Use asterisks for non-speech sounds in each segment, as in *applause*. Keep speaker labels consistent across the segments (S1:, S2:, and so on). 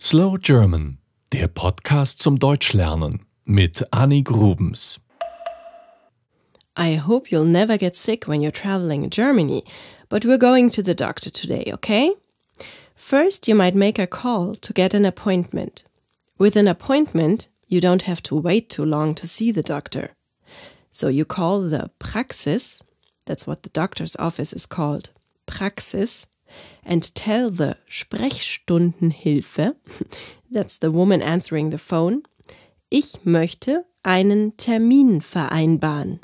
S1: Slow German, der Podcast zum Deutschlernen mit Annie Grubens. I hope you'll never get sick when you're traveling in Germany, but we're going to the doctor today, okay? First, you might make a call to get an appointment. With an appointment, you don't have to wait too long to see the doctor. So you call the Praxis, that's what the doctor's office is called, Praxis, and tell the Sprechstundenhilfe, that's the woman answering the phone, ich möchte einen Termin vereinbaren.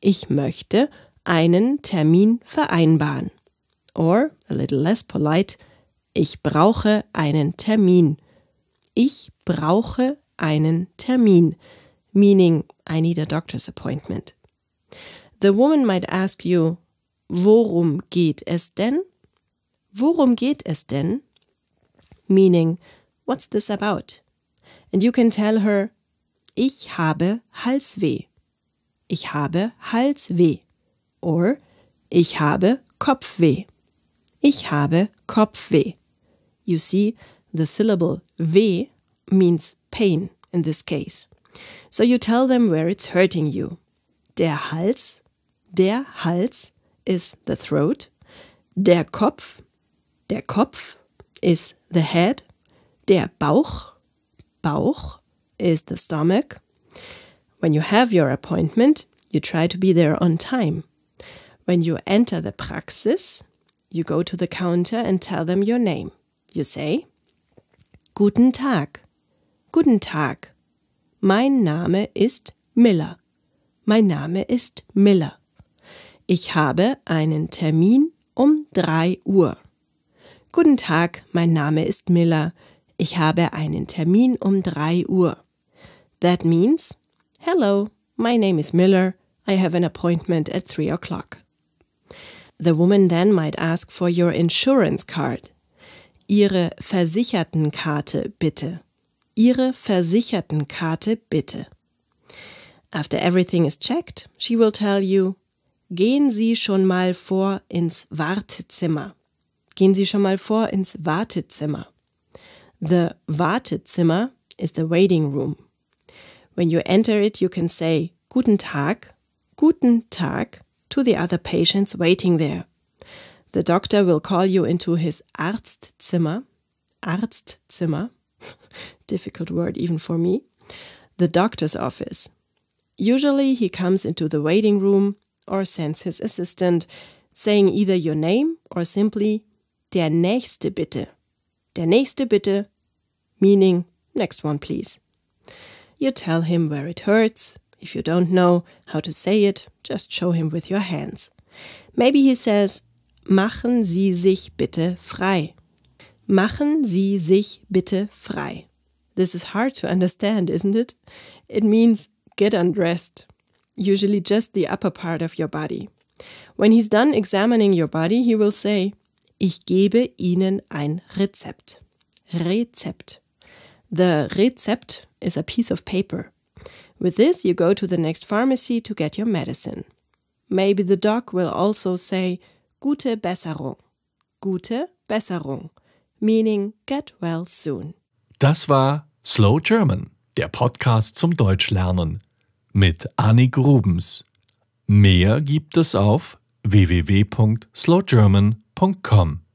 S1: Ich möchte einen Termin vereinbaren. Or, a little less polite, ich brauche einen Termin. Ich brauche einen Termin. Meaning, I need a doctor's appointment. The woman might ask you, worum geht es denn? Worum geht es denn? Meaning, what's this about? And you can tell her, ich habe Halsweh. Ich habe Halsweh. Or, ich habe Kopfweh. Ich habe Kopfweh. You see, the syllable weh means pain in this case. So you tell them where it's hurting you. Der Hals, der Hals is the throat. Der Kopf Der Kopf ist the head. Der Bauch, Bauch is the stomach. When you have your appointment, you try to be there on time. When you enter the praxis, you go to the counter and tell them your name. You say, Guten Tag. Guten Tag. Mein Name ist Miller. Mein Name ist Miller. Ich habe einen Termin um drei Uhr. Guten Tag, mein Name ist Miller. Ich habe einen Termin um 3 Uhr. That means, hello, my name is Miller. I have an appointment at 3 o'clock. The woman then might ask for your insurance card. Ihre Versichertenkarte bitte. Ihre Versichertenkarte bitte. After everything is checked, she will tell you, gehen Sie schon mal vor ins Wartezimmer. Gehen Sie schon mal vor ins Wartezimmer. The Wartezimmer is the waiting room. When you enter it, you can say Guten Tag, Guten Tag to the other patients waiting there. The doctor will call you into his Arztzimmer. Arztzimmer. *laughs* Difficult word even for me. The doctor's office. Usually he comes into the waiting room or sends his assistant, saying either your name or simply der nächste bitte. Der nächste bitte, meaning next one please. You tell him where it hurts. If you don't know how to say it, just show him with your hands. Maybe he says, machen Sie sich bitte frei. Machen Sie sich bitte frei. This is hard to understand, isn't it? It means get undressed, usually just the upper part of your body. When he's done examining your body, he will say, Ich gebe Ihnen ein Rezept. Rezept. The Rezept is a piece of paper. With this, you go to the next pharmacy to get your medicine. Maybe the doc will also say, Gute Besserung. Gute Besserung. Meaning, get well soon. Das war Slow German, der Podcast zum Deutschlernen mit Annie Grubens. Mehr gibt es auf www.slowgerman.com www.ftf.com.